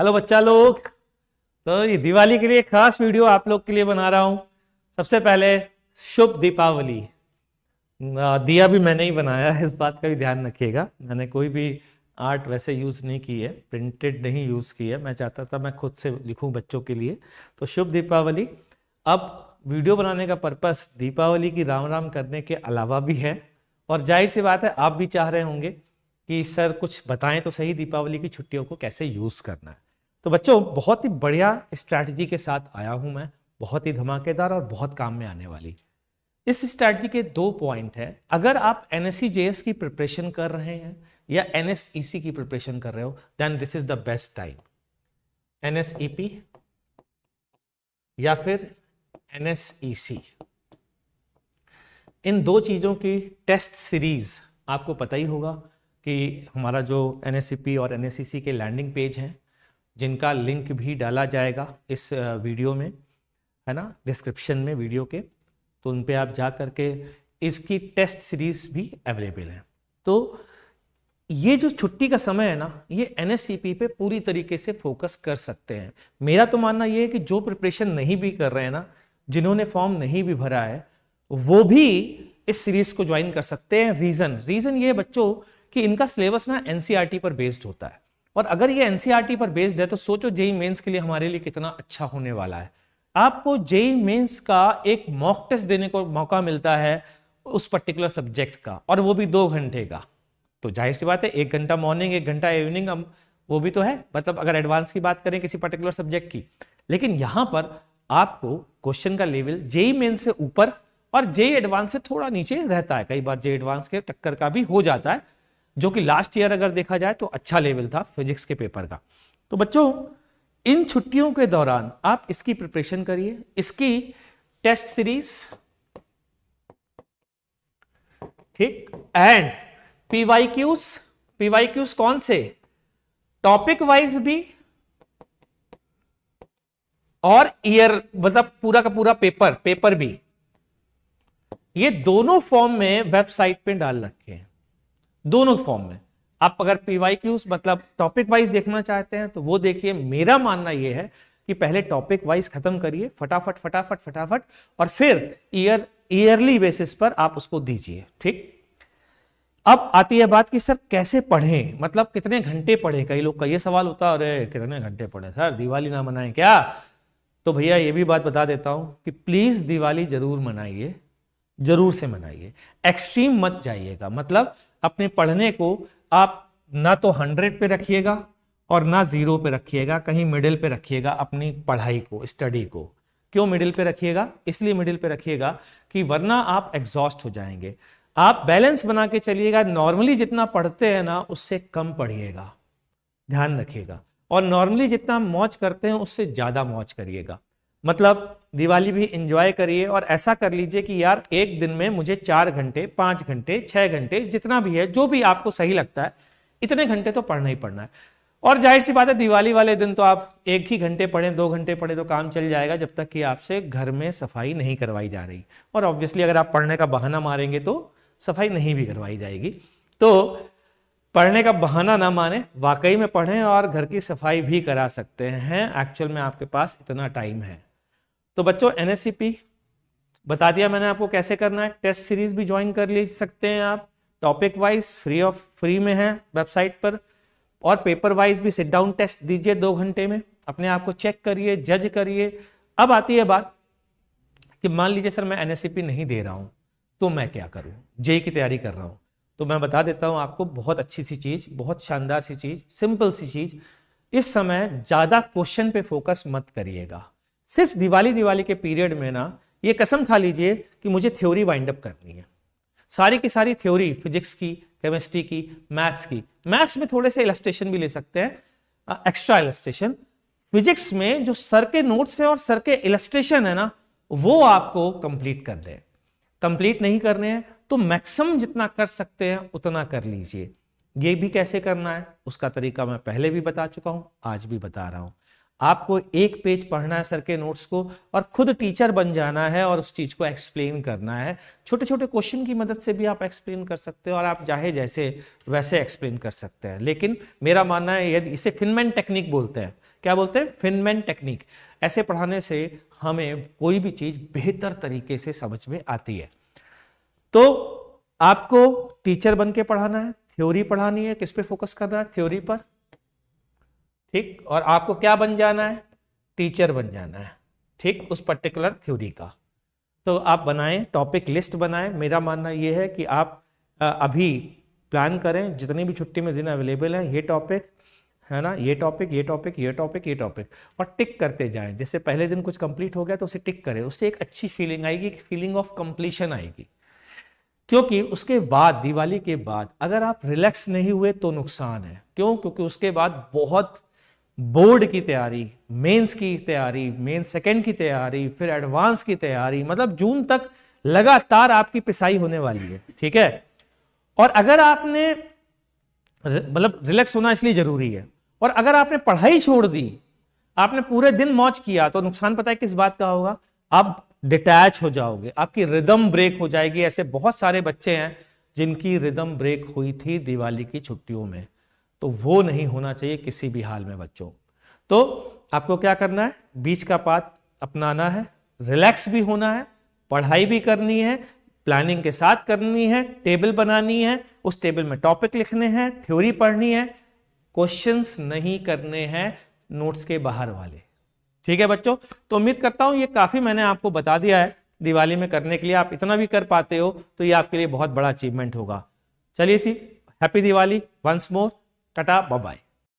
hello बच्चा लोग तो ये दिवाली के लिए खास वीडियो आप लोग के लिए बना रहा हूं सबसे पहले शुभ दीपावली दिया भी मैंने ही बनाया है इस बात का भी ध्यान रखिएगा मैंने कोई भी आर्ट वैसे यूज़ नहीं की है प्रिंटेड नहीं यूज़ की है मैं चाहता था मैं खुद से लिखूं बच्चों के लिए तो शुभ दीपावली अब वीडियो बनाने का पर्पस दीपावली की राम राम करने के अलावा भी है और जाहिर सी बात है आप भी चाह रहे होंगे कि सर कुछ बताएं तो सही दीपावली की छुट्टियों को कैसे यूज़ करना है तो बच्चों बहुत ही बढ़िया स्ट्रैटेजी के साथ आया हूं मैं बहुत ही धमाकेदार और बहुत काम में आने वाली इस स्ट्रैटेजी के दो पॉइंट है अगर आप एन e की प्रिपरेशन कर रहे हैं या एन e की प्रिपरेशन कर रहे हो then this is the best time एन या फिर एन e इन दो चीज़ों की टेस्ट सीरीज आपको पता ही होगा कि हमारा जो एन और एन के लैंडिंग पेज हैं जिनका लिंक भी डाला जाएगा इस वीडियो में है ना डिस्क्रिप्शन में वीडियो के तो उन पर आप जा करके इसकी टेस्ट सीरीज़ भी अवेलेबल है तो ये जो छुट्टी का समय है ना ये एन पे पूरी तरीके से फोकस कर सकते हैं मेरा तो मानना ये है कि जो प्रिपरेशन नहीं भी कर रहे हैं ना जिन्होंने फॉर्म नहीं भी भरा है वो भी इस सीरीज़ को ज्वाइन कर सकते हैं रीज़न रीज़न ये बच्चों कि इनका सिलेबस ना एनसीईआरटी e पर बेस्ड होता है और अगर ये एनसीईआरटी e पर बेस्ड है तो सोचो जेई मेंस e के लिए हमारे लिए कितना अच्छा होने वाला है आपको जेई मेंस का एक मॉक टेस्ट देने को मौका मिलता है उस पर्टिकुलर सब्जेक्ट का और वो भी दो घंटे का तो जाहिर सी बात है एक घंटा मॉर्निंग एक घंटा इवनिंग हम वो भी तो है मतलब अगर एडवांस की बात करें किसी पर्टिकुलर सब्जेक्ट की लेकिन यहां पर आपको क्वेश्चन का लेवल जेई मेन से ऊपर और जेई एडवांस से थोड़ा नीचे रहता है कई बार जेई एडवांस के टक्कर का भी हो जाता है जो कि लास्ट ईयर अगर देखा जाए तो अच्छा लेवल था फिजिक्स के पेपर का तो बच्चों इन छुट्टियों के दौरान आप इसकी प्रिपरेशन करिए इसकी टेस्ट सीरीज ठीक and PYQs PYQs कौन से टॉपिक वाइज भी और ईयर मतलब पूरा का पूरा पेपर पेपर भी ये दोनों फॉर्म में वेबसाइट पे डाल रखे हैं दोनों फॉर्म में आप अगर पीवाई क्यूज मतलब टॉपिक वाइज देखना चाहते हैं तो वो देखिए मेरा मानना यह है कि पहले टॉपिक वाइज खत्म करिए फटाफट फटाफट फटाफट और फिर ईयर ईयरली बेसिस पर आप उसको दीजिए ठीक अब आती है बात कि सर कैसे पढ़े मतलब कितने घंटे पढ़े कई लोग का ये सवाल होता है अरे कितने घंटे पढ़े सर दिवाली ना मनाएं क्या तो भैया ये भी बात बता देता हूं कि प्लीज दिवाली जरूर मनाइए जरूर से मनाइए एक्सट्रीम मत जाइएगा मतलब अपने पढ़ने को आप ना तो हंड्रेड पे रखिएगा और ना जीरो पे रखिएगा कहीं मिडिल पे रखिएगा अपनी पढ़ाई को स्टडी को क्यों मिडिल पे रखिएगा इसलिए मिडिल पे रखिएगा कि वरना आप एग्जॉस्ट हो जाएंगे आप बैलेंस बना के चलिएगा नॉर्मली जितना पढ़ते हैं ना उससे कम पढ़िएगा ध्यान रखिएगा और नॉर्मली जितना मौज करते हैं उससे ज़्यादा मौज करिएगा मतलब दिवाली भी इंजॉय करिए और ऐसा कर लीजिए कि यार एक दिन में मुझे चार घंटे पाँच घंटे छः घंटे जितना भी है जो भी आपको सही लगता है इतने घंटे तो पढ़ना ही पढ़ना है और जाहिर सी बात है दिवाली वाले दिन तो आप एक ही घंटे पढ़ें दो घंटे पढ़ें तो काम चल जाएगा जब तक कि आपसे घर में सफाई नहीं करवाई जा रही और ऑब्वियसली अगर आप पढ़ने का बहाना मारेंगे तो सफाई नहीं भी करवाई जाएगी तो पढ़ने का बहाना ना माने वाकई में पढ़ें और घर की सफाई भी करा सकते हैं एक्चुअल में आपके पास इतना टाइम है तो बच्चों एनएससीपी बता दिया मैंने आपको कैसे करना है टेस्ट सीरीज भी ज्वाइन कर ले सकते हैं आप topic wise free of free में है वेबसाइट पर और पेपर वाइज भी सिट डाउन टेस्ट दीजिए दो घंटे में अपने आप को चेक करिए जज करिए अब आती है बात कि मान लीजिए सर मैं एनएससीपी नहीं दे रहा हूं तो मैं क्या करूं जेई की तैयारी कर रहा हूं तो मैं बता देता हूं आपको बहुत अच्छी सी चीज बहुत शानदार सी चीज सिंपल सी चीज इस समय ज्यादा क्वेश्चन पे फोकस मत करिएगा सिर्फ दिवाली दिवाली के पीरियड में ना ये कसम खा लीजिए कि मुझे थ्योरी वाइंड अप करनी है सारी की सारी थ्योरी फिजिक्स की केमिस्ट्री की मैथ्स की मैथ्स में थोड़े से इलस्ट्रेशन भी ले सकते हैं एक्स्ट्रा इलेस्ट्रेशन फिजिक्स में जो सर के नोट्स हैं और सर के इलस्ट्रेशन है ना वो आपको कंप्लीट कर हैं कंप्लीट नहीं करने हैं तो मैक्सिमम जितना कर सकते हैं उतना कर लीजिए ये भी कैसे करना है उसका तरीका मैं पहले भी बता चुका हूं आज भी बता रहा हूं आपको एक पेज पढ़ना है सर के नोट्स को और खुद टीचर बन जाना है और उस चीज़ को एक्सप्लेन करना है छोटे छोटे क्वेश्चन की मदद से भी आप एक्सप्लेन कर सकते हो और आप चाहे जैसे वैसे एक्सप्लेन कर सकते हैं लेकिन मेरा मानना है यदि इसे फिनमैन टेक्निक बोलते हैं क्या बोलते हैं फिनमैन टेक्निक ऐसे पढ़ाने से हमें कोई भी चीज़ बेहतर तरीके से समझ में आती है तो आपको टीचर बन के पढ़ाना है थ्योरी पढ़ानी है किस पे फोकस करना है थ्योरी पर ठीक और आपको क्या बन जाना है टीचर बन जाना है ठीक उस पर्टिकुलर थ्योरी का तो आप बनाएं टॉपिक लिस्ट बनाएं मेरा मानना यह है कि आप अभी प्लान करें जितनी भी छुट्टी में दिन अवेलेबल हैं ये टॉपिक है ना ये टॉपिक ये टॉपिक ये टॉपिक ये टॉपिक और टिक करते जाएं जैसे पहले दिन कुछ कंप्लीट हो गया तो उसे टिक करें उससे एक अच्छी फीलिंग आएगी एक फीलिंग ऑफ कंप्लीशन आएगी क्योंकि उसके बाद दिवाली के बाद अगर आप रिलैक्स नहीं हुए तो नुकसान है क्यों क्योंकि उसके बाद बहुत बोर्ड की तैयारी मेंस की तैयारी मेंस सेकेंड की तैयारी फिर एडवांस की तैयारी मतलब जून तक लगातार आपकी पिसाई होने वाली है ठीक है और अगर आपने मतलब रिलैक्स होना इसलिए जरूरी है और अगर आपने पढ़ाई छोड़ दी आपने पूरे दिन मौज किया तो नुकसान पता है किस बात का होगा आप डिटैच हो जाओगे आपकी रिदम ब्रेक हो जाएगी ऐसे बहुत सारे बच्चे हैं जिनकी रिदम ब्रेक हुई थी दिवाली की छुट्टियों में तो वो नहीं होना चाहिए किसी भी हाल में बच्चों तो आपको क्या करना है बीच का पात अपनाना है रिलैक्स भी होना है पढ़ाई भी करनी है प्लानिंग के साथ करनी है टेबल बनानी है उस टेबल में टॉपिक लिखने हैं थ्योरी पढ़नी है क्वेश्चंस नहीं करने हैं नोट्स के बाहर वाले ठीक है बच्चों तो उम्मीद करता हूं ये काफी मैंने आपको बता दिया है दिवाली में करने के लिए आप इतना भी कर पाते हो तो ये आपके लिए बहुत बड़ा अचीवमेंट होगा चलिए see happy Diwali once more tata bye